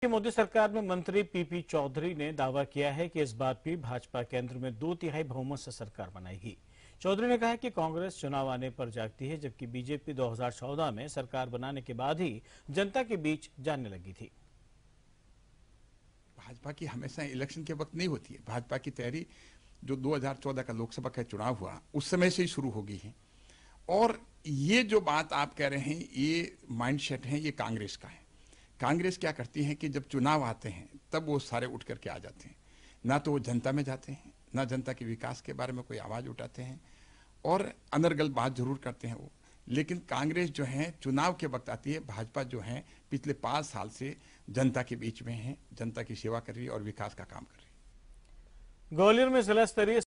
कि मोदी सरकार में मंत्री पीपी चौधरी ने दावा किया है कि इस बार भी भाजपा केंद्र में दो तिहाई बहुमत से सरकार बनाएगी चौधरी ने कहा कि कांग्रेस चुनाव आने पर जागती है जबकि बीजेपी 2014 में सरकार बनाने के बाद ही जनता के बीच जाने लगी थी भाजपा की हमेशा इलेक्शन के वक्त नहीं होती है भाजपा की तैयारी जो दो का लोकसभा का चुनाव हुआ उस समय से ही शुरू हो गई है और ये जो बात आप कह रहे हैं ये माइंड है ये कांग्रेस का है कांग्रेस क्या करती है कि जब चुनाव आते हैं तब वो सारे उठ करके आ जाते हैं ना तो वो जनता में जाते हैं ना जनता के विकास के बारे में कोई आवाज़ उठाते हैं और अनर्गल बात जरूर करते हैं वो लेकिन कांग्रेस जो है चुनाव के वक्त आती है भाजपा जो है पिछले पाँच साल से जनता के बीच में है जनता की सेवा कर रही है और विकास का काम कर रही है ग्वालियर में जिला स्तरीय